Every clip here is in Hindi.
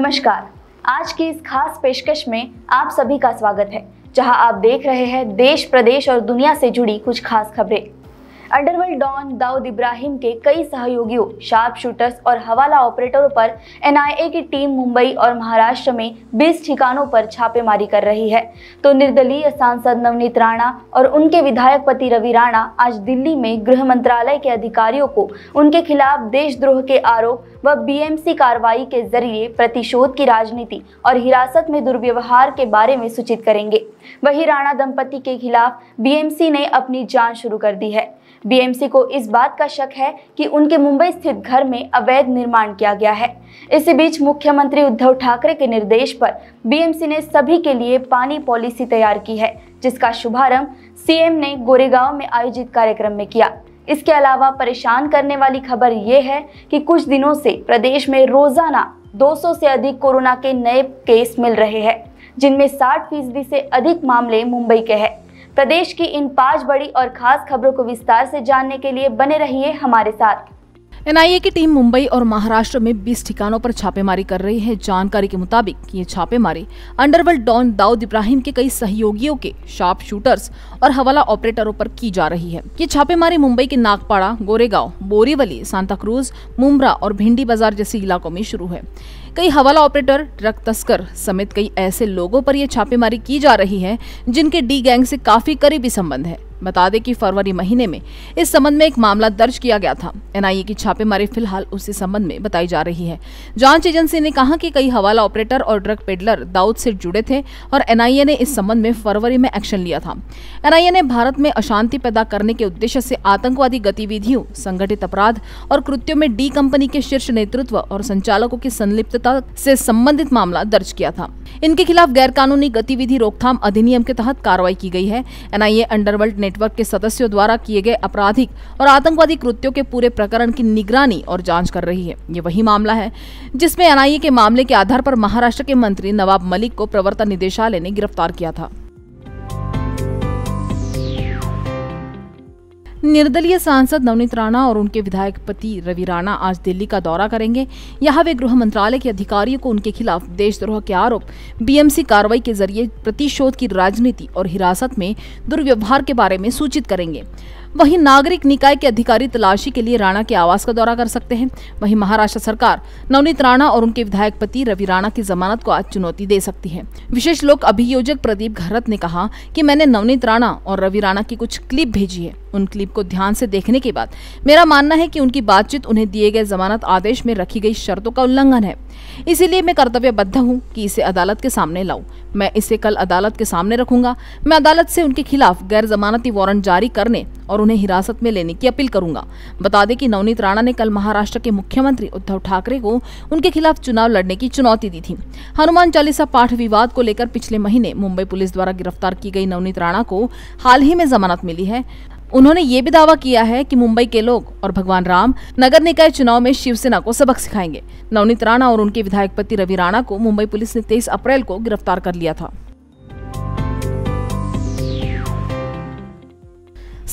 नमस्कार आज की इस खास पेशकश में आप सभी का स्वागत है जहां आप देख रहे हैं देश प्रदेश और दुनिया से जुड़ी कुछ खास खबरें अंडरवर्ल्ड डॉन दाऊद इब्राहिम के कई सहयोगियों शार्प शूटर्स और हवाला ऑपरेटरों पर एनआईए की टीम मुंबई और महाराष्ट्र में बीस ठिकानों पर छापेमारी कर रही है तो निर्दलीय सांसद नवनीत राणा और उनके विधायक पति रवि राणा आज दिल्ली में गृह मंत्रालय के अधिकारियों को उनके खिलाफ देशद्रोह के आरोप व बीएमसी कार्रवाई के जरिए प्रतिशोध की राजनीति और हिरासत में दुर्व्यवहार के बारे में सूचित करेंगे वही राणा दंपति के खिलाफ बीएमसी ने अपनी जांच शुरू कर दी है बीएमसी को इस बात का शक है कि उनके मुंबई स्थित घर में अवैध निर्माण किया गया है इसी बीच मुख्यमंत्री उद्धव ठाकरे के निर्देश पर बीएमसी ने सभी के लिए पानी पॉलिसी तैयार की है जिसका शुभारंभ सीएम ने गोरेगांव में आयोजित कार्यक्रम में किया इसके अलावा परेशान करने वाली खबर ये है कि कुछ दिनों से प्रदेश में रोजाना 200 से अधिक कोरोना के नए केस मिल रहे हैं जिनमें 60 फीसदी से अधिक मामले मुंबई के हैं प्रदेश की इन पांच बड़ी और खास खबरों को विस्तार से जानने के लिए बने रहिए हमारे साथ एनआईए की टीम मुंबई और महाराष्ट्र में 20 ठिकानों पर छापेमारी कर रही है जानकारी के मुताबिक ये छापेमारी अंडरवर्ल्ड डॉन दाऊद इब्राहिम के कई सहयोगियों के शार्प शूटर्स और हवाला ऑपरेटरों पर की जा रही है ये छापेमारी मुंबई के नागपाड़ा गोरेगांव बोरीवली सांताक्रूज मुमरा और भिंडी बाजार जैसे इलाकों में शुरू है कई हवाला ऑपरेटर ट्रक तस्कर समेत कई ऐसे लोगों पर यह छापेमारी की जा रही है जिनके डी गैंग से काफी करीबी संबंध है बता दें कि फरवरी महीने में इस संबंध में एक मामला दर्ज किया गया था एनआईए की छापेमारी फिलहाल उसी संबंध में बताई जा रही है जांच एजेंसी ने कहा कि कई हवाला ऑपरेटर और ड्रग पेडलर दाऊद से जुड़े थे और एनआईए ने इस संबंध में फरवरी में एक्शन लिया था एनआईए ने भारत में अशांति पैदा करने के उद्देश्य से आतंकवादी गतिविधियों संगठित अपराध और कृत्यों में डी कंपनी के शीर्ष नेतृत्व और संचालकों की संलिप्तता से संबंधित मामला दर्ज किया था इनके खिलाफ गैर गतिविधि रोकथाम अधिनियम के तहत कार्रवाई की गई है एनआईए अंडरवर्ल्ड ने नेटवर्क के सदस्यों द्वारा किए गए आपराधिक और आतंकवादी कृत्यों के पूरे प्रकरण की निगरानी और जांच कर रही है ये वही मामला है जिसमें एनआईए के मामले के आधार पर महाराष्ट्र के मंत्री नवाब मलिक को प्रवर्तन निदेशालय ने गिरफ्तार किया था निर्दलीय सांसद नवनीत राणा और उनके विधायक पति रवि राणा आज दिल्ली का दौरा करेंगे यहाँ वे गृह मंत्रालय के अधिकारियों को उनके खिलाफ देशद्रोह के आरोप बीएमसी कार्रवाई के जरिए प्रतिशोध की राजनीति और हिरासत में दुर्व्यवहार के बारे में सूचित करेंगे वहीं नागरिक निकाय के अधिकारी तलाशी के लिए राणा के आवास का दौरा कर सकते हैं वहीं महाराष्ट्र सरकार नवनीत राणा और उनके विधायक पति रवि राणा की जमानत को आज चुनौती दे सकती है विशेष लोक अभियोजक प्रदीप घरत ने कहा कि मैंने नवनीत राणा और रवि राणा की कुछ क्लिप भेजी है उन क्लिप को ध्यान से देखने के बाद मेरा मानना है कि उनकी बातचीत उन्हें दिए गए जमानत आदेश में रखी गई शर्तों का उल्लंघन है इसीलिए मैं कर्तव्यबद्ध हूँ कि इसे अदालत के सामने लाऊं मैं इसे कल अदालत के सामने रखूंगा मैं अदालत से उनके खिलाफ गैर जमानती वारंट जारी करने और और उन्हें हिरासत में लेने की अपील करूंगा बता दें कि नवनीत राणा ने कल महाराष्ट्र के मुख्यमंत्री उद्धव ठाकरे को उनके खिलाफ चुनाव लड़ने की चुनौती दी थी हनुमान चालीसा पाठ विवाद को लेकर पिछले महीने मुंबई पुलिस द्वारा गिरफ्तार की गई नवनीत राणा को हाल ही में जमानत मिली है उन्होंने ये भी दावा किया है कि मुंबई के लोग और भगवान राम नगर निकाय चुनाव में शिवसेना को सबक सिखाएंगे नवनीत राणा और उनके विधायक पति रवि राणा को मुंबई पुलिस ने तेईस अप्रैल को गिरफ्तार कर लिया था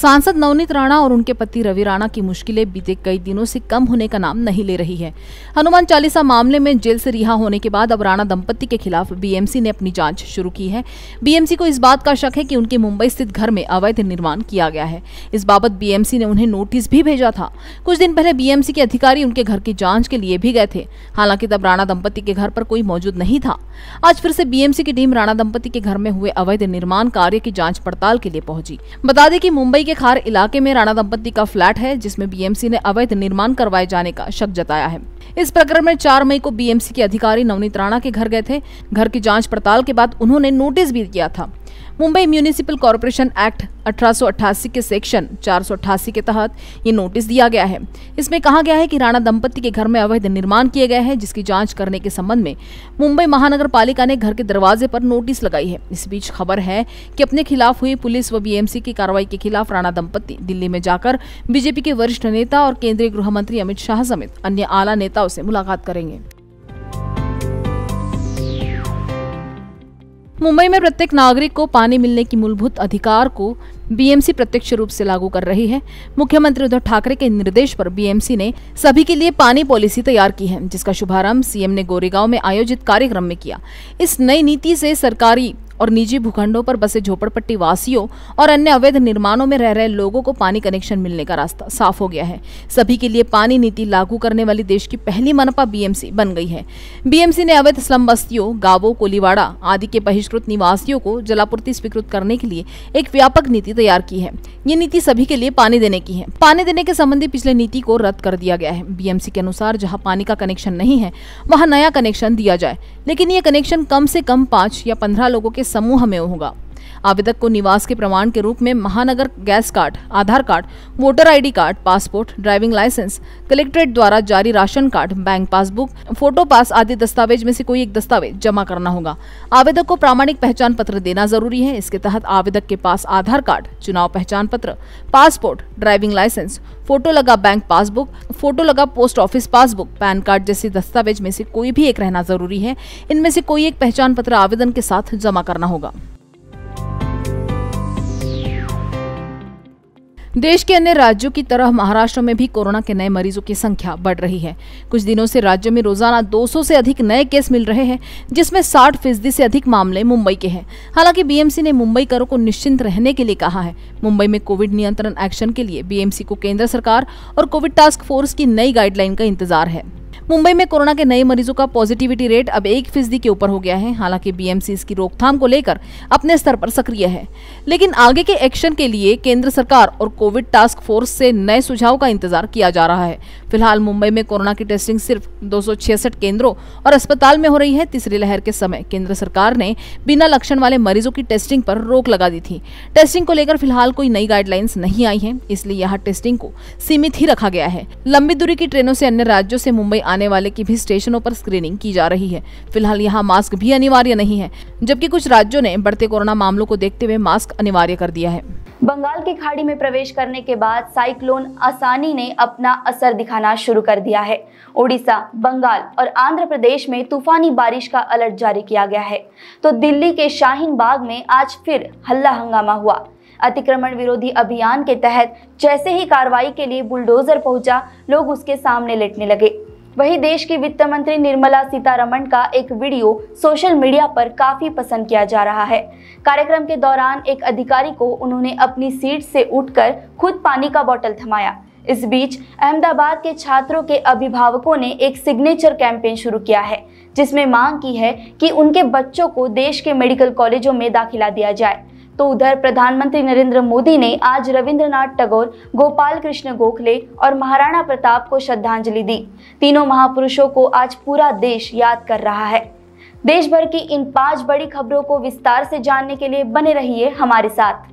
सांसद नवनीत राणा और उनके पति रवि राणा की मुश्किलें बीते कई दिनों से कम होने का नाम नहीं ले रही है हनुमान चालीसा मामले में जेल से रिहा होने के बाद अब राणा दंपति के खिलाफ बीएमसी ने अपनी जांच शुरू की है बीएमसी को इस बात का शक है कि उनके मुंबई स्थित घर में अवैध निर्माण किया गया है इस बाबत बीएमसी ने उन्हें नोटिस भी भेजा था कुछ दिन पहले बीएमसी के अधिकारी उनके घर की जाँच के लिए भी गए थे हालांकि तब राणा दंपति के घर पर कोई मौजूद नहीं था आज फिर से बीएमसी की टीम राणा दंपति के घर में हुए अवैध निर्माण कार्य की जाँच पड़ताल के लिए पहुंची बता दें की मुंबई के खार इलाके में राणा दंपति का फ्लैट है जिसमें बीएमसी ने अवैध निर्माण करवाए जाने का शक जताया है इस प्रकरण में चार मई को बीएमसी के अधिकारी नवनीत राणा के घर गए थे घर की जाँच पड़ताल के बाद उन्होंने नोटिस भी दिया था मुंबई म्यूनिसिपल कॉरपोरेशन एक्ट अठारह के सेक्शन 488 के तहत ये नोटिस दिया गया है इसमें कहा गया है कि राणा दंपति के घर में अवैध निर्माण किए गए हैं जिसकी जांच करने के संबंध में मुंबई महानगर पालिका ने घर के दरवाजे पर नोटिस लगाई है इस बीच खबर है कि अपने खिलाफ हुई पुलिस व बीएमसी की कार्रवाई के खिलाफ राणा दंपति दिल्ली में जाकर बीजेपी के वरिष्ठ नेता और केंद्रीय गृह मंत्री अमित शाह समेत अन्य आला नेताओं से मुलाकात करेंगे मुंबई में प्रत्येक नागरिक को पानी मिलने की मूलभूत अधिकार को बीएमसी प्रत्यक्ष रूप से लागू कर रही है मुख्यमंत्री उद्धव ठाकरे के निर्देश पर बीएमसी ने सभी के लिए पानी पॉलिसी तैयार की है जिसका शुभारंभ सीएम ने गोरेगांव में आयोजित कार्यक्रम में किया इस नई नीति से सरकारी और निजी भूखंडों पर बसे झोपड़पट्टी वासियों और अन्य अवैध निर्माणों में रह रहे लोगों को पानी कनेक्शन मिलने का रास्ता साफ हो गया है सभी के लिए पानी नीति लागू करने वाली देश की पहली मनपा बीएमसी बन गई है बीएमसी ने अवैध स्लम बस्तियों गांवों कोलीवाड़ा आदि के बहिष्कृत निवासियों को जलापूर्ति स्वीकृत करने के लिए एक व्यापक नीति तैयार की है ये नीति सभी के लिए पानी देने की है पानी देने के संबंधी पिछले नीति को रद्द कर दिया गया है बीएमसी के अनुसार जहाँ पानी का कनेक्शन नहीं है वहाँ नया कनेक्शन दिया जाए लेकिन ये कनेक्शन कम से कम पाँच या पंद्रह लोगों के समूह में होगा आवेदक को निवास के प्रमाण के रूप में Mahanagar gas card Aadhaar card voter ID card passport driving licence collectorate द्वारा जारी ration card bank passbook photo pass आदि दस्तावेज में से कोई एक दस्तावेज जमा करना होगा आवेदक को प्रामाणिक पहचान पत्र देना जरूरी है इसके तहत आवेदक के पास आधार कार्ड चुनाव पहचान पत्र पासपोर्ट ड्राइविंग लाइसेंस फोटो लगा बैंक पासबुक फोटो लगा post office passbook PAN card जैसे दस्तावेज में से कोई भी एक रहना जरूरी है इनमें से कोई एक पहचान पत्र आवेदन के साथ जमा करना होगा देश के अन्य राज्यों की तरह महाराष्ट्र में भी कोरोना के नए मरीजों की संख्या बढ़ रही है कुछ दिनों से राज्य में रोजाना 200 से अधिक नए केस मिल रहे हैं जिसमें 60 फीसदी से अधिक मामले मुंबई के हैं हालांकि बीएमसी ने मुंबई करों को निश्चिंत रहने के लिए कहा है मुंबई में कोविड नियंत्रण एक्शन के लिए बीएमसी को केंद्र सरकार और कोविड टास्क फोर्स की नई गाइडलाइन का इंतजार है मुंबई में कोरोना के नए मरीजों का पॉजिटिविटी रेट अब एक फीसदी के ऊपर हो गया है हालांकि बीएमसी इसकी रोकथाम को लेकर अपने स्तर पर सक्रिय है लेकिन आगे के एक्शन के लिए केंद्र सरकार और कोविड टास्क फोर्स से नए सुझाव का इंतजार किया जा रहा है फिलहाल मुंबई में कोरोना की टेस्टिंग सिर्फ दो केंद्रों और अस्पताल में हो रही है तीसरी लहर के समय केंद्र सरकार ने बिना लक्षण वाले मरीजों की टेस्टिंग पर रोक लगा दी थी टेस्टिंग को लेकर फिलहाल कोई नई गाइडलाइंस नहीं आई है इसलिए यहाँ टेस्टिंग को सीमित ही रखा गया है लंबी दूरी की ट्रेनों से अन्य राज्यों से मुंबई आने वाले की भी स्टेशनों पर स्क्रीनिंग की जा रही है फिलहाल यहाँ मास्क भी अनिवार्य नहीं है जबकि कुछ राज्यों ने बढ़ते कोरोना मामलों को देखते हुए मास्क अनिवार्य कर दिया है बंगाल की खाड़ी में प्रवेश करने के बाद साइक्लोन आसानी ने अपना असर दिखाना शुरू कर दिया है ओडिशा बंगाल और आंध्र प्रदेश में तूफानी बारिश का अलर्ट जारी किया गया है तो दिल्ली के शाहीन बाग में आज फिर हल्ला हंगामा हुआ अतिक्रमण विरोधी अभियान के तहत जैसे ही कार्रवाई के लिए बुलडोजर पहुंचा लोग उसके सामने लेटने लगे वहीं देश की वित्त मंत्री निर्मला सीतारमण का एक वीडियो सोशल मीडिया पर काफी पसंद किया जा रहा है कार्यक्रम के दौरान एक अधिकारी को उन्होंने अपनी सीट से उठकर खुद पानी का बॉटल थमाया इस बीच अहमदाबाद के छात्रों के अभिभावकों ने एक सिग्नेचर कैंपेन शुरू किया है जिसमें मांग की है कि उनके बच्चों को देश के मेडिकल कॉलेजों में दाखिला दिया जाए तो उधर प्रधानमंत्री नरेंद्र मोदी ने आज रविंद्रनाथ टैगोर गोपाल कृष्ण गोखले और महाराणा प्रताप को श्रद्धांजलि दी तीनों महापुरुषों को आज पूरा देश याद कर रहा है देश भर की इन पांच बड़ी खबरों को विस्तार से जानने के लिए बने रहिए हमारे साथ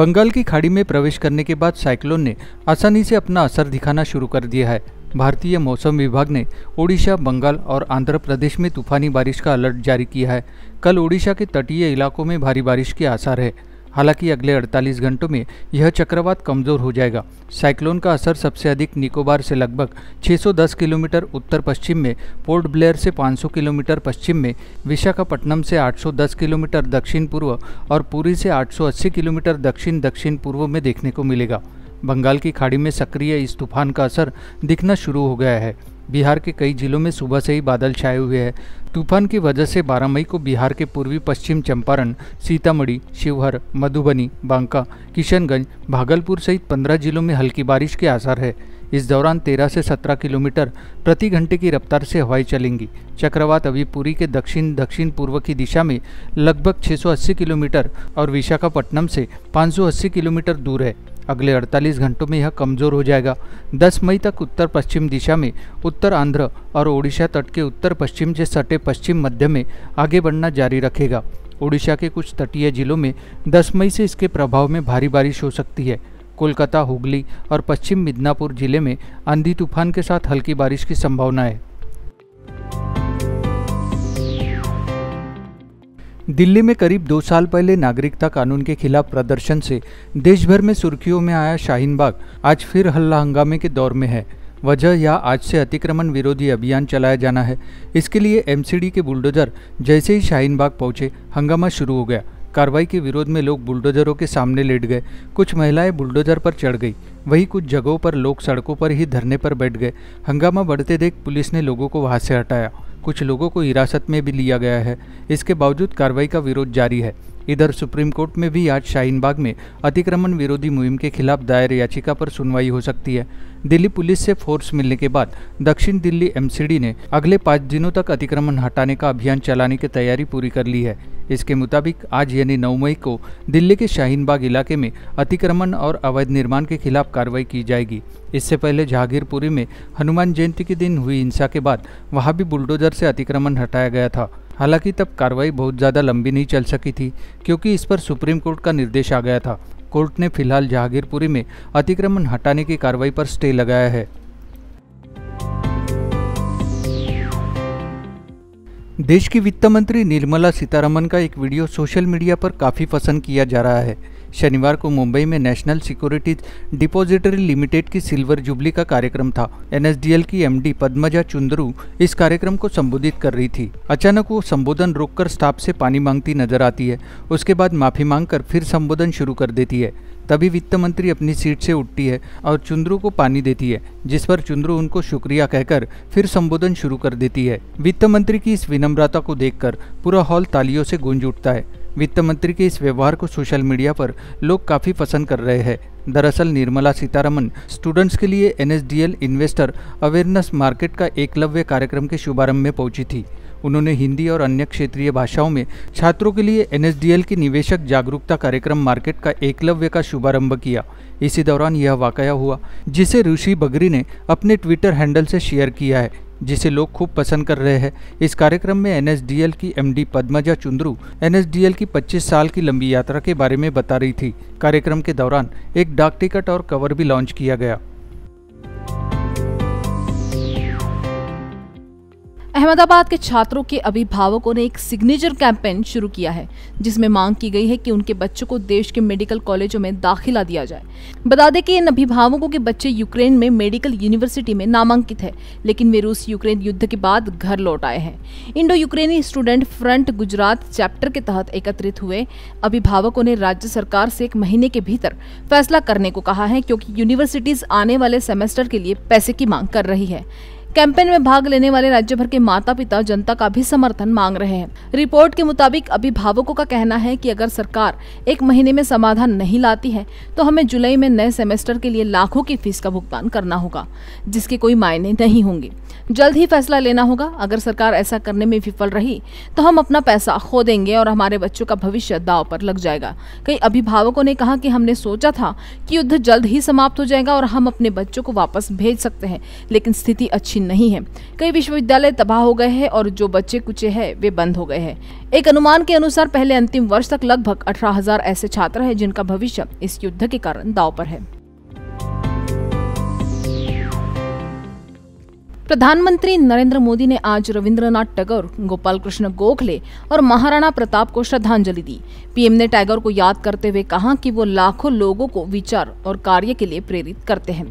बंगाल की खाड़ी में प्रवेश करने के बाद साइक्लोन ने आसानी से अपना असर दिखाना शुरू कर दिया है भारतीय मौसम विभाग ने ओडिशा बंगाल और आंध्र प्रदेश में तूफानी बारिश का अलर्ट जारी किया है कल ओडिशा के तटीय इलाकों में भारी बारिश के आसार है हालांकि अगले 48 घंटों में यह चक्रवात कमजोर हो जाएगा साइक्लोन का असर सबसे अधिक निकोबार से लगभग 610 किलोमीटर उत्तर पश्चिम में पोर्ट ब्लेयर से 500 किलोमीटर पश्चिम में विशाखापट्टनम से 810 किलोमीटर दक्षिण पूर्व और पुरी से 880 किलोमीटर दक्षिण दक्षिण पूर्व में देखने को मिलेगा बंगाल की खाड़ी में सक्रिय इस तूफान का असर दिखना शुरू हो गया है बिहार के कई जिलों में सुबह से ही बादल छाए हुए हैं तूफान की वजह से 12 मई को बिहार के पूर्वी पश्चिम चंपारण सीतामढ़ी शिवहर मधुबनी बांका किशनगंज भागलपुर सहित 15 जिलों में हल्की बारिश के आसार है इस दौरान 13 से 17 किलोमीटर प्रति घंटे की रफ्तार से हवाएं चलेंगी चक्रवात अभी पूरी के दक्षिण दक्षिण पूर्व की दिशा में लगभग 680 किलोमीटर और विशाखापट्टनम से 580 किलोमीटर दूर है अगले 48 घंटों में यह कमज़ोर हो जाएगा 10 मई तक उत्तर पश्चिम दिशा में उत्तर आंध्र और ओडिशा तट के उत्तर पश्चिम से सटे पश्चिम मध्य में आगे बढ़ना जारी रखेगा ओडिशा के कुछ तटीय जिलों में 10 मई से इसके प्रभाव में भारी बारिश हो सकती है कोलकाता हुगली और पश्चिम मिदनापुर जिले में आंधी तूफान के साथ हल्की बारिश की संभावना है दिल्ली में करीब दो साल पहले नागरिकता कानून के खिलाफ प्रदर्शन से देश भर में सुर्खियों में आया शाहीन बाग आज फिर हल्ला हंगामे के दौर में है वजह या आज से अतिक्रमण विरोधी अभियान चलाया जाना है इसके लिए एमसीडी के बुलडोजर जैसे ही शाहीन बाग पहुंचे हंगामा शुरू हो गया कार्रवाई के विरोध में लोग बुलडोजरों के सामने लेट गए कुछ महिलाएं बुलडोजर पर चढ़ गई वहीं कुछ जगहों पर लोग सड़कों पर ही धरने पर बैठ गए हंगामा बढ़ते देख पुलिस ने लोगों को वहां से हटाया कुछ लोगों को हिरासत में भी लिया गया है इसके बावजूद कार्रवाई का विरोध जारी है इधर सुप्रीम कोर्ट में भी आज शाहीनबाग में अतिक्रमण विरोधी मुहिम के खिलाफ दायर याचिका पर सुनवाई हो सकती है दिल्ली पुलिस से फोर्स मिलने के बाद दक्षिण दिल्ली एमसीडी ने अगले पाँच दिनों तक अतिक्रमण हटाने का अभियान चलाने की तैयारी पूरी कर ली है इसके मुताबिक आज यानी नौ मई को दिल्ली के शाहीनबाग इलाके में अतिक्रमण और अवैध निर्माण के खिलाफ कार्रवाई की जाएगी इससे पहले जहागीरपुरी में हनुमान जयंती के दिन हुई हिंसा के बाद वहाँ भी बुलडोजर से अतिक्रमण हटाया गया था हालांकि तब कार्रवाई बहुत ज़्यादा लंबी नहीं चल सकी थी क्योंकि इस पर सुप्रीम कोर्ट का निर्देश आ गया था कोर्ट ने फिलहाल जहांगीरपुरी में अतिक्रमण हटाने की कार्रवाई पर स्टे लगाया है देश की वित्त मंत्री निर्मला सीतारमन का एक वीडियो सोशल मीडिया पर काफ़ी पसंद किया जा रहा है शनिवार को मुंबई में नेशनल सिक्योरिटीज डिपॉजिटरी लिमिटेड की सिल्वर जुबली का कार्यक्रम था एनएसडीएल की एमडी पद्मजा चुंदरू इस कार्यक्रम को संबोधित कर रही थी अचानक वो संबोधन रोककर स्टाफ से पानी मांगती नजर आती है उसके बाद माफी मांगकर फिर संबोधन शुरू कर देती है तभी वित्त मंत्री अपनी सीट से उठती है और चुंद्रू को पानी देती है जिस पर चुंद्रू उनको शुक्रिया कहकर फिर संबोधन शुरू कर देती है वित्त मंत्री की इस विनम्रता को देखकर पूरा हॉल तालियों से गूंज उठता है वित्त मंत्री के इस व्यवहार को सोशल मीडिया पर लोग काफ़ी पसंद कर रहे हैं दरअसल निर्मला सीतारमन स्टूडेंट्स के लिए एनएसडीएल इन्वेस्टर अवेयरनेस मार्केट का एकलव्य कार्यक्रम के शुभारंभ में पहुंची थी उन्होंने हिंदी और अन्य क्षेत्रीय भाषाओं में छात्रों के लिए एनएसडीएल के निवेशक जागरूकता कार्यक्रम मार्केट का एकलव्य का शुभारंभ किया इसी दौरान यह वाकया हुआ जिसे ऋषि बगरी ने अपने ट्विटर हैंडल से शेयर किया है जिसे लोग खूब पसंद कर रहे हैं इस कार्यक्रम में एनएसडीएल की एमडी पद्मजा चुंद्रू एनएसडीएल की 25 साल की लंबी यात्रा के बारे में बता रही थी कार्यक्रम के दौरान एक डाक टिकट और कवर भी लॉन्च किया गया अहमदाबाद के छात्रों के अभिभावकों ने एक सिग्नेचर कैंपेन शुरू किया है जिसमें मांग की गई है कि उनके बच्चों को देश के मेडिकल कॉलेजों में दाखिला दिया जाए बता दें कि इन अभिभावकों के बच्चे यूक्रेन में मेडिकल यूनिवर्सिटी में नामांकित है लेकिन वे रूस यूक्रेन युद्ध के बाद घर लौट आए हैं इंडो यूक्रेनी स्टूडेंट फ्रंट गुजरात चैप्टर के तहत एकत्रित हुए अभिभावकों ने राज्य सरकार से एक महीने के भीतर फैसला करने को कहा है क्योंकि यूनिवर्सिटीज आने वाले सेमेस्टर के लिए पैसे की मांग कर रही है कैंपेन में भाग लेने वाले राज्य भर के माता पिता जनता का भी समर्थन मांग रहे हैं रिपोर्ट के मुताबिक अभिभावकों का कहना है कि अगर सरकार एक महीने में समाधान नहीं लाती है तो हमें जुलाई में नए सेमेस्टर के लिए लाखों की फीस का भुगतान करना होगा जिसके कोई मायने नहीं होंगे जल्द ही फैसला लेना होगा अगर सरकार ऐसा करने में विफल रही तो हम अपना पैसा खो देंगे और हमारे बच्चों का भविष्य दाव पर लग जाएगा कई अभिभावकों ने कहा कि हमने सोचा था कि युद्ध जल्द ही समाप्त हो जाएगा और हम अपने बच्चों को वापस भेज सकते हैं लेकिन स्थिति अच्छी नहीं है कई विश्वविद्यालय तबाह हो गए हैं और जो बच्चे कुचे है वे बंद हो गए हैं एक अनुमान के अनुसार पहले अंतिम वर्ष तक लगभग अठारह ऐसे छात्र हैं जिनका भविष्य इस युद्ध के कारण दाव पर है प्रधानमंत्री नरेंद्र मोदी ने आज रविंद्रनाथ टैगोर गोपाल कृष्ण गोखले और महाराणा प्रताप को श्रद्धांजलि दी पीएम ने टैगोर को याद करते हुए कहा कि वो लाखों लोगों को विचार और कार्य के लिए प्रेरित करते हैं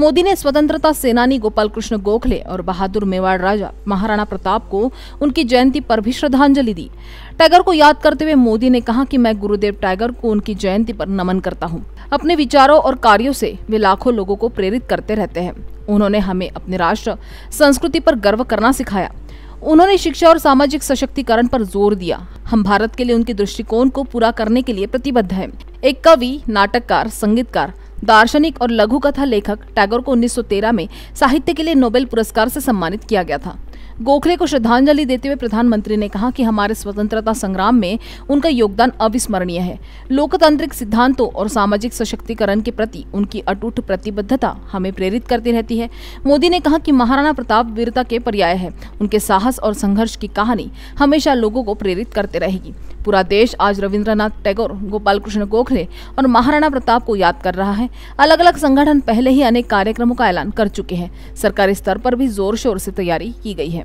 मोदी ने स्वतंत्रता सेनानी गोपाल कृष्ण गोखले और बहादुर मेवाड़ राजा महाराणा प्रताप को उनकी जयंती पर भी श्रद्धांजलि दी टाइगर को याद करते हुए मोदी ने कहा कि मैं गुरुदेव टाइगर को उनकी जयंती पर नमन करता हूँ अपने विचारों और कार्यों से वे लाखों लोगों को प्रेरित करते रहते हैं उन्होंने हमें अपने राष्ट्र संस्कृति पर गर्व करना सिखाया उन्होंने शिक्षा और सामाजिक सशक्तिकरण पर जोर दिया हम भारत के लिए उनके दृष्टिकोण को पूरा करने के लिए प्रतिबद्ध हैं। एक कवि नाटककार संगीतकार दार्शनिक और लघु कथा लेखक टैगोर को 1913 में साहित्य के लिए नोबेल पुरस्कार से सम्मानित किया गया था गोखले को श्रद्धांजलि देते हुए प्रधानमंत्री ने कहा कि हमारे स्वतंत्रता संग्राम में उनका योगदान अविस्मरणीय है लोकतांत्रिक सिद्धांतों और सामाजिक सशक्तिकरण के प्रति उनकी अटूट प्रतिबद्धता हमें प्रेरित करती रहती है मोदी ने कहा कि महाराणा प्रताप वीरता के पर्याय है उनके साहस और संघर्ष की कहानी हमेशा लोगों को प्रेरित करते रहेगी पूरा देश आज रविंद्रनाथ टैगोर गोपाल कृष्ण गोखले और महाराणा प्रताप को याद कर रहा है अलग अलग संगठन पहले ही अनेक कार्यक्रमों का ऐलान कर चुके हैं सरकारी स्तर पर भी जोर शोर से तैयारी की गई है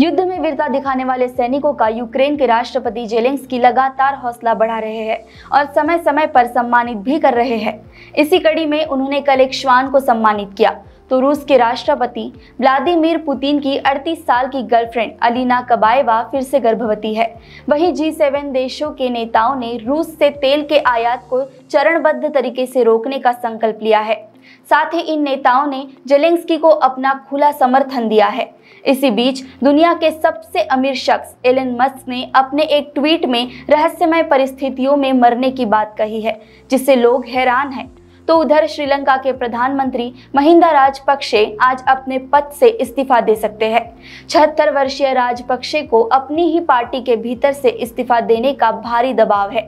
युद्ध में वीरता दिखाने वाले सैनिकों का यूक्रेन के राष्ट्रपति की लगातार हौसला बढ़ा रहे हैं और समय समय पर सम्मानित भी कर रहे हैं इसी कड़ी में उन्होंने कल एक श्वान को सम्मानित किया तो रूस के राष्ट्रपति व्लादिमीर पुतिन की 38 साल की गर्लफ्रेंड अलीना कबाएवा फिर से गर्भवती है वहीं जी सेवन देशों के नेताओं ने रूस से तेल के आयात को चरणबद्ध तरीके से रोकने का संकल्प लिया है साथ ही इन नेताओं ने जेलेंस्की को अपना खुला समर्थन दिया है इसी बीच दुनिया के सबसे अमीर शख्स एलन मस्क ने अपने एक ट्वीट में रहस्यमय परिस्थितियों में मरने की बात कही है जिससे लोग हैरान हैं तो उधर श्रीलंका के प्रधानमंत्री महिंदा राजपक्षे आज अपने पद से इस्तीफा दे सकते हैं छहत्तर वर्षीय राजपक्षे को अपनी ही पार्टी के भीतर से इस्तीफा देने का भारी दबाव है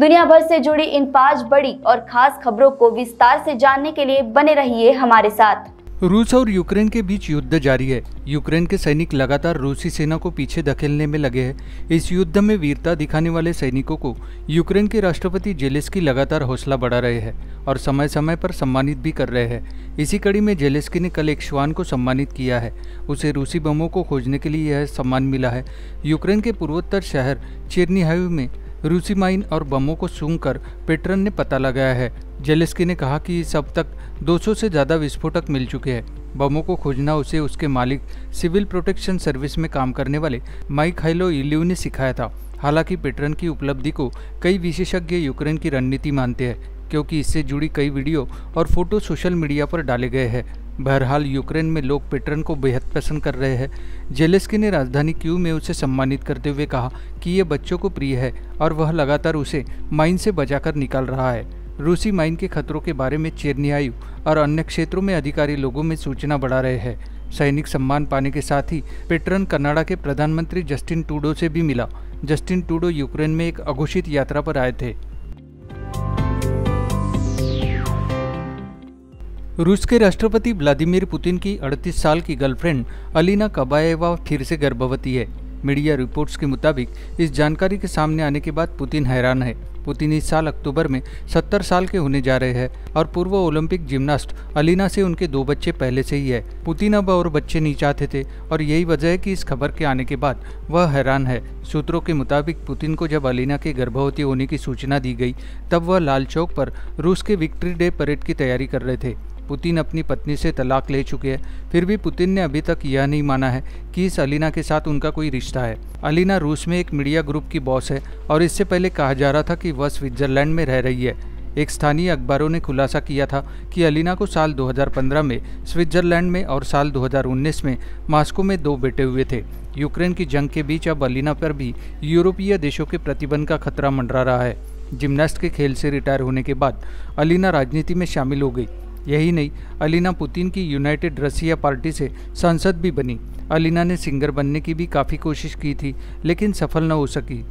दुनिया भर से जुड़ी इन पांच बड़ी और खास खबरों को विस्तार से जानने के लिए बने रहिए हमारे साथ रूस और यूक्रेन के बीच युद्ध जारी है यूक्रेन के सैनिक लगातार रूसी सेना को पीछे धकेलने में लगे हैं इस युद्ध में वीरता दिखाने वाले सैनिकों को यूक्रेन के राष्ट्रपति जेलेस्की लगातार हौसला बढ़ा रहे हैं और समय समय पर सम्मानित भी कर रहे हैं इसी कड़ी में जेलेस्की ने कल एक श्वान को सम्मानित किया है उसे रूसी बमों को खोजने के लिए यह सम्मान मिला है यूक्रेन के पूर्वोत्तर शहर चिरनिहायु में रूसी माइन और बमों को सूंघकर पेटरन ने पता लगाया है जेलेस्की ने कहा कि सब तक 200 से ज़्यादा विस्फोटक मिल चुके हैं बमों को खोजना उसे उसके मालिक सिविल प्रोटेक्शन सर्विस में काम करने वाले माइक हाइलो इल्यू ने सिखाया था हालांकि पेटरन की उपलब्धि को कई विशेषज्ञ यूक्रेन की रणनीति मानते हैं क्योंकि इससे जुड़ी कई वीडियो और फोटो सोशल मीडिया पर डाले गए हैं बहरहाल यूक्रेन में लोग पेटरन को बेहद पसंद कर रहे हैं जेलेस्की ने राजधानी क्यू में उसे सम्मानित करते हुए कहा कि ये बच्चों को प्रिय है और वह लगातार उसे माइन से बचाकर निकाल रहा है रूसी माइन के खतरों के बारे में चेरनियायु और अन्य क्षेत्रों में अधिकारी लोगों में सूचना बढ़ा रहे हैं सैनिक सम्मान पाने के साथ ही पेट्रन कनाडा के प्रधानमंत्री जस्टिन टूडो से भी मिला जस्टिन टूडो यूक्रेन में एक अघोषित यात्रा पर आए थे रूस के राष्ट्रपति व्लादिमीर पुतिन की 38 साल की गर्लफ्रेंड अलीना कबाएवा फिर से गर्भवती है मीडिया रिपोर्ट्स के मुताबिक इस जानकारी के सामने आने के बाद पुतिन हैरान है पुतिन इस साल अक्टूबर में 70 साल के होने जा रहे हैं और पूर्व ओलंपिक जिम्नास्ट अलीना से उनके दो बच्चे पहले से ही है पुतिन अब और बच्चे नहीं चाहते थे और यही वजह है कि इस खबर के आने के बाद वह हैरान है सूत्रों के मुताबिक पुतिन को जब अलीना के गर्भवती होने की सूचना दी गई तब वह लाल चौक पर रूस के विक्ट्री डे परेड की तैयारी कर रहे थे पुतिन अपनी पत्नी से तलाक ले चुके हैं फिर भी पुतिन ने अभी तक यह नहीं माना है कि इस अलीना के साथ उनका कोई रिश्ता है अलीना रूस में एक मीडिया ग्रुप की बॉस है और इससे पहले कहा जा रहा था कि वह स्विट्जरलैंड में रह रही है एक स्थानीय अखबारों ने खुलासा किया था कि अलीना को साल 2015 में स्विट्जरलैंड में और साल 2019 में मास्को में दो बेटे हुए थे यूक्रेन की जंग के बीच अब अलीना पर भी यूरोपीय देशों के प्रतिबंध का खतरा मंडरा रहा है जिम्नास्ट के खेल से रिटायर होने के बाद अलीना राजनीति में शामिल हो गई यही नहीं अलीना पुतिन की यूनाइटेड रसिया पार्टी से सांसद भी बनी अलीना ने सिंगर बनने की भी काफ़ी कोशिश की थी लेकिन सफल न हो सकी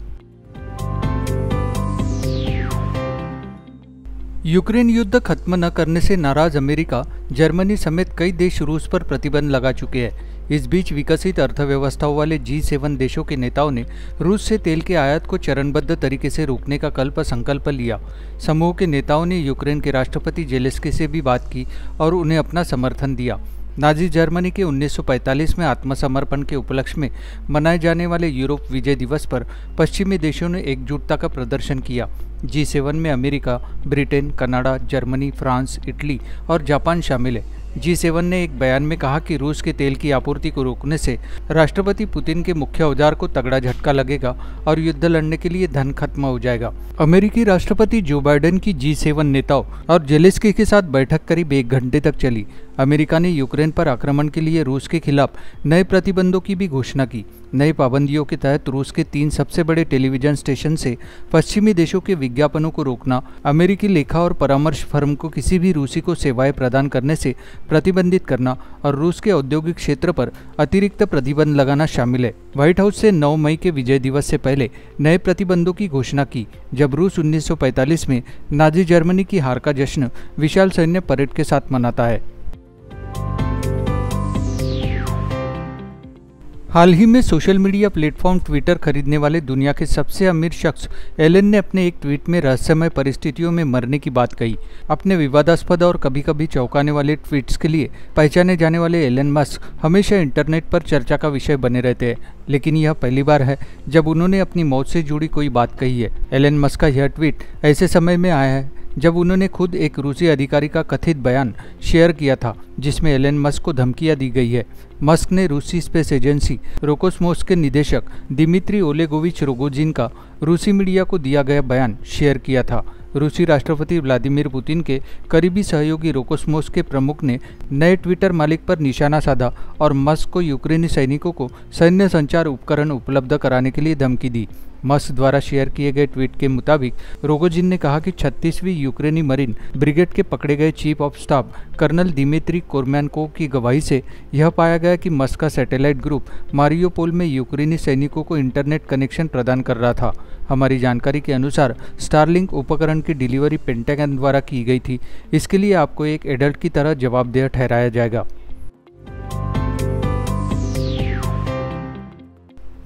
यूक्रेन युद्ध खत्म न करने से नाराज अमेरिका जर्मनी समेत कई देश रूस पर प्रतिबंध लगा चुके हैं इस बीच विकसित अर्थव्यवस्थाओं वाले जी सेवन देशों के नेताओं ने रूस से तेल के आयात को चरणबद्ध तरीके से रोकने का कल्प संकल्प लिया समूह के नेताओं ने यूक्रेन के राष्ट्रपति जेलेस्की से भी बात की और उन्हें अपना समर्थन दिया नाजी जर्मनी के 1945 में आत्मसमर्पण के उपलक्ष्य में मनाए जाने वाले यूरोप विजय दिवस पर पश्चिमी देशों ने एकजुटता का प्रदर्शन किया जी सेवन में America Britain Canada Germany France Italy और जापान शामिल है जी सेवन ने एक बयान में कहा कि रूस के तेल की आपूर्ति को रोकने से राष्ट्रपति पुतिन के मुख्य औजार को तगड़ा झटका लगेगा और युद्ध लड़ने के लिए धन खत्म हो जाएगा अमेरिकी राष्ट्रपति जो बाइडेन की जी सेवन नेताओं और जेलिस्की के साथ बैठक करीब एक घंटे तक चली अमेरिका ने यूक्रेन पर आक्रमण के लिए रूस के खिलाफ नए प्रतिबंधों की भी घोषणा की नई पाबंदियों के तहत रूस के तीन सबसे बड़े टेलीविजन स्टेशन से पश्चिमी देशों के विज्ञापनों को रोकना अमेरिकी लेखा और परामर्श फर्म को किसी भी रूसी को सेवाएं प्रदान करने से प्रतिबंधित करना और रूस के औद्योगिक क्षेत्र पर अतिरिक्त प्रतिबंध लगाना शामिल है व्हाइट हाउस से 9 मई के विजय दिवस से पहले नए प्रतिबंधों की घोषणा की जब रूस 1945 में नाजी जर्मनी की हार का जश्न विशाल सैन्य परेड के साथ मनाता है हाल ही में सोशल मीडिया प्लेटफॉर्म ट्विटर खरीदने वाले दुनिया के सबसे अमीर शख्स एलन ने अपने एक ट्वीट में रहस्यमय परिस्थितियों में मरने की बात कही अपने विवादास्पद और कभी कभी चौंकाने वाले ट्वीट्स के लिए पहचाने जाने वाले एलन मस्क हमेशा इंटरनेट पर चर्चा का विषय बने रहते हैं लेकिन यह पहली बार है जब उन्होंने अपनी मौत से जुड़ी कोई बात कही है एलन मस्क का यह ट्वीट ऐसे समय में आया है जब उन्होंने खुद एक रूसी अधिकारी का कथित बयान शेयर किया था जिसमें एलन मस्क को धमकियां दी गई है मस्क ने रूसी स्पेस एजेंसी रोकोसमोस के निदेशक दिमित्री ओलेगोविच रोगोजिन का रूसी मीडिया को दिया गया बयान शेयर किया था रूसी राष्ट्रपति व्लादिमीर पुतिन के करीबी सहयोगी रोकोसमोस के प्रमुख ने नए ट्विटर मालिक पर निशाना साधा और मस्क को यूक्रेनी सैनिकों को सैन्य संचार उपकरण उपलब्ध कराने के लिए धमकी दी मस्क द्वारा शेयर किए गए ट्वीट के मुताबिक रोगोजिन ने कहा कि 36वीं यूक्रेनी मरीन ब्रिगेड के पकड़े गए chief of staff colonel Dmitry Kormanenko की गवाही से यह पाया गया कि मस्क का सैटेलाइट ग्रुप मारियोपोल में यूक्रेनी सैनिकों को इंटरनेट कनेक्शन प्रदान कर रहा था हमारी जानकारी के अनुसार स्टारलिंक उपकरण की डिलीवरी पेंटागन द्वारा की गई थी इसके लिए आपको एक एडल्ट की तरह जवाबदेह ठहराया जाएगा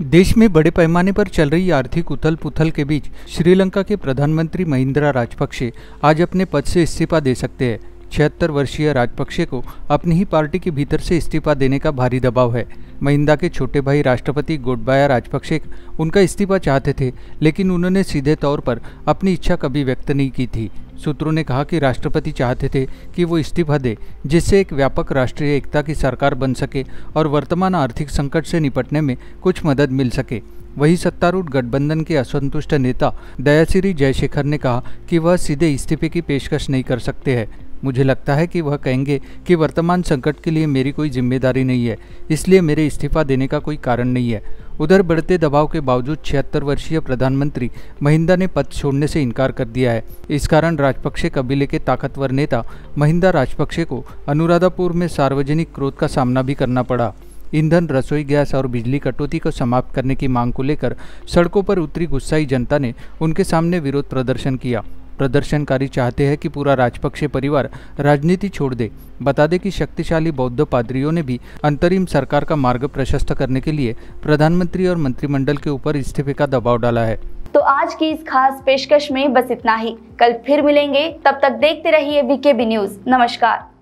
देश में बड़े पैमाने पर चल रही आर्थिक उथल पुथल के बीच श्रीलंका के प्रधानमंत्री महिंद्रा राजपक्षे आज अपने पद से इस्तीफा दे सकते हैं छिहत्तर वर्षीय राजपक्षे को अपनी ही पार्टी के भीतर से इस्तीफा देने का भारी दबाव है महिंदा के छोटे भाई राष्ट्रपति गोडबाया राजपक्षे उनका इस्तीफा चाहते थे लेकिन उन्होंने सीधे तौर पर अपनी इच्छा कभी व्यक्त नहीं की थी सूत्रों ने कहा कि राष्ट्रपति चाहते थे कि वो इस्तीफा दे जिससे एक व्यापक राष्ट्रीय एकता की सरकार बन सके और वर्तमान आर्थिक संकट से निपटने में कुछ मदद मिल सके वही सत्तारूढ़ गठबंधन के असंतुष्ट नेता दयासिरी जयशेखर ने कहा कि वह सीधे इस्तीफे की पेशकश नहीं कर सकते हैं मुझे लगता है कि वह कहेंगे कि वर्तमान संकट के लिए मेरी कोई जिम्मेदारी नहीं है इसलिए मेरे इस्तीफा देने का कोई कारण नहीं है उधर बढ़ते दबाव के बावजूद छिहत्तर वर्षीय प्रधानमंत्री महिंदा ने पद छोड़ने से इनकार कर दिया है इस कारण राजपक्षे कबीले के ताकतवर नेता महिंदा राजपक्षे को अनुराधापुर में सार्वजनिक क्रोध का सामना भी करना पड़ा ईंधन रसोई गैस और बिजली कटौती को समाप्त करने की मांग को लेकर सड़कों पर उतरी गुस्साई जनता ने उनके सामने विरोध प्रदर्शन किया प्रदर्शनकारी चाहते हैं कि पूरा राजपक्षे परिवार राजनीति छोड़ दे बता दें कि शक्तिशाली बौद्ध पादरियों ने भी अंतरिम सरकार का मार्ग प्रशस्त करने के लिए प्रधानमंत्री और मंत्रिमंडल के ऊपर इस्तीफे का दबाव डाला है तो आज की इस खास पेशकश में बस इतना ही कल फिर मिलेंगे तब तक देखते रहिए बीकेबी न्यूज नमस्कार